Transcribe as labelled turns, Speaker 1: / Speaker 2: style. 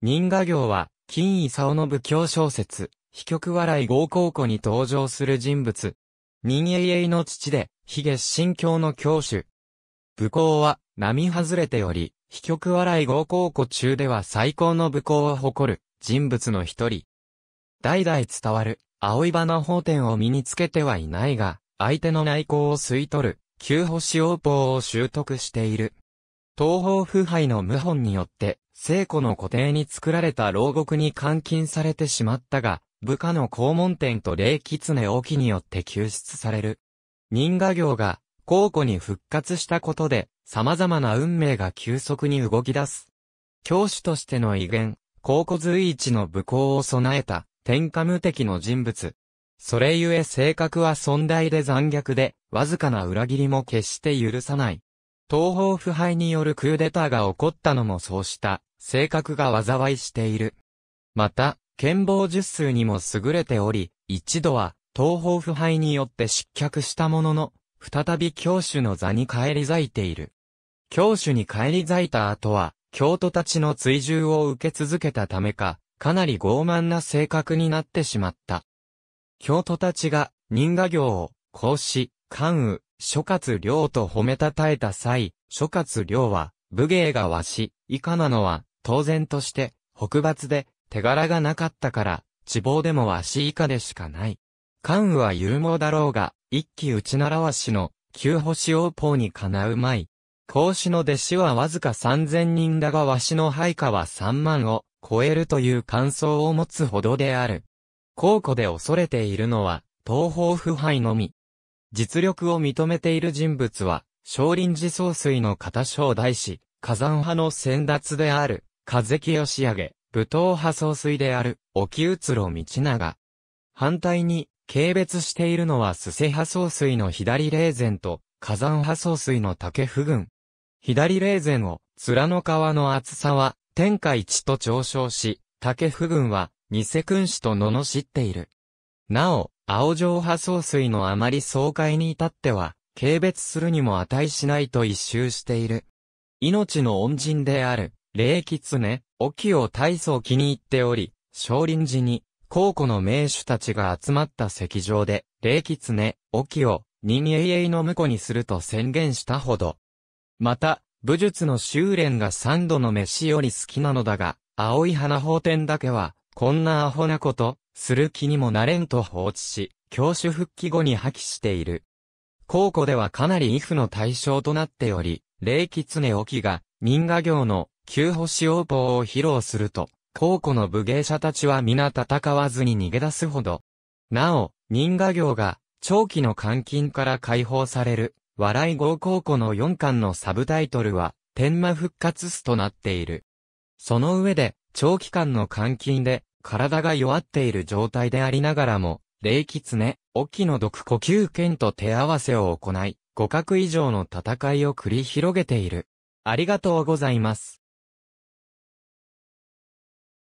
Speaker 1: 人画業は、金井勲の武教小説、秘曲笑い合考庫に登場する人物。人英英の父で、悲月神教の教主。武功は、並外れており、秘曲笑い合考庫中では最高の武功を誇る、人物の一人。代々伝わる、葵花法典を身につけてはいないが、相手の内向を吸い取る、旧星王法を習得している。東方腐敗の謀反によって、聖子の固定に作られた牢獄に監禁されてしまったが、部下の肛門店と霊狐沖によって救出される。人画業が、高庫に復活したことで、様々な運命が急速に動き出す。教師としての威厳、高庫随一の武功を備えた、天下無敵の人物。それゆえ性格は尊大で残虐で、わずかな裏切りも決して許さない。東方腐敗によるクーデターが起こったのもそうした性格が災いしている。また、剣謀術数にも優れており、一度は、東方腐敗によって失脚したものの、再び教主の座に返り咲いている。教主に返り咲いた後は、教徒たちの追従を受け続けたためか、かなり傲慢な性格になってしまった。教徒たちが、人画行を、孔子、関羽、諸葛亮と褒めたたえた際、諸葛亮は、武芸がわし、以下なのは、当然として、北伐で手柄がなかったから、地方でもわし以下でしかない。関羽はもうだろうが、一騎打ち習わしの、旧星王法にかなうまい。孔子の弟子はわずか三千人だがわしの配下は三万を超えるという感想を持つほどである。考古で恐れているのは、東方腐敗のみ。実力を認めている人物は、少林寺総水の片正大師、火山派の先達である。風木義上、武闘派総帥である、沖うつろ道長。反対に、軽蔑しているのは須瀬派総帥の左霊前と、火山派総帥の竹不軍。左霊前を、面の皮の厚さは、天下一と嘲笑し、竹不軍は、偽君子と罵っている。なお、青城派総帥のあまり爽快に至っては、軽蔑するにも値しないと一周している。命の恩人である、霊狐、沖を大層気に入っており、少林寺に、高古の名手たちが集まった席上で、霊狐、沖を、人英英の婿にすると宣言したほど。また、武術の修練が三度の飯より好きなのだが、青い花宝典だけは、こんなアホなこと、する気にもなれんと放置し、教師復帰後に破棄している。高古ではかなり威風の対象となっており、霊狐沖が、民画業の旧星王法を披露すると、高庫の武芸者たちは皆戦わずに逃げ出すほど。なお、民画業が長期の監禁から解放される、笑い号高庫の四巻のサブタイトルは、天魔復活すとなっている。その上で、長期間の監禁で、体が弱っている状態でありながらも、霊気常、沖の毒呼吸剣と手合わせを行い、互角以上の戦いを繰り広げている。ありがとうございます。